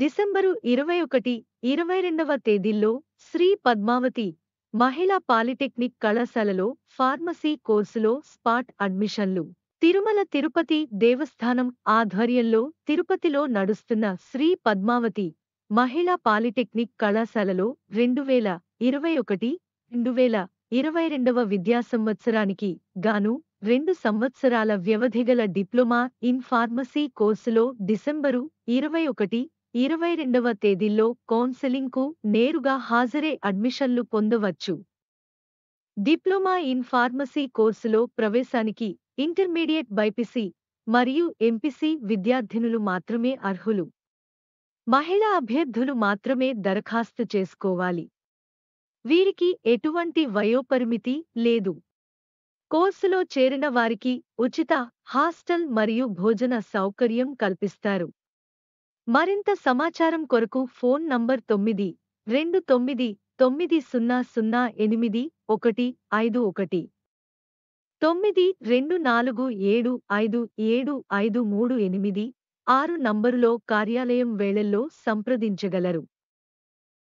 December ఇరవై ఒకటి ఇరవై రెండవ తేదీల్లో శ్రీ పద్మావతి మహిళా పాలిటెక్నిక్ కళాశాలలో ఫార్మసీ కోర్సులో స్పాట్ అడ్మిషన్లు తిరుమల తిరుపతి దేవస్థానం ఆధ్వర్యంలో తిరుపతిలో నడుస్తున్న శ్రీ పద్మావతి మహిళా పాలిటెక్నిక్ కళాశాలలో రెండు వేల ఇరవై ఒకటి రెండు వేల ఇరవై రెండవ విద్యా సంవత్సరానికి గాను రెండు సంవత్సరాల వ్యవధిగల డిప్లొమా ఇన్ ఫార్మసీ కోర్సులో డిసెంబరు ఇరవై ఒకటి ఇరవై రెండవ తేదీల్లో కౌన్సెలింగ్కు నేరుగా హాజరే అడ్మిషన్లు పొందవచ్చు డిప్లొమా ఇన్ ఫార్మసీ కోర్సులో ప్రవేశానికి ఇంటర్మీడియట్ బైపీసీ మరియు ఎంపీసీ విద్యార్థినులు మాత్రమే అర్హులు మహిళా అభ్యర్థులు మాత్రమే దరఖాస్తు చేసుకోవాలి వీరికి ఎటువంటి వయోపరిమితి లేదు కోర్సులో చేరిన వారికి ఉచిత హాస్టల్ మరియు భోజన సౌకర్యం కల్పిస్తారు మరింత సమాచారం కొరకు ఫోన్ నంబర్ తొమ్మిది రెండు తొమ్మిది తొమ్మిది సున్నా సున్నా ఎనిమిది ఒకటి ఐదు ఒకటి తొమ్మిది రెండు నాలుగు ఏడు ఐదు ఏడు ఐదు మూడు ఎనిమిది ఆరు నంబరులో కార్యాలయం వేళల్లో సంప్రదించగలరు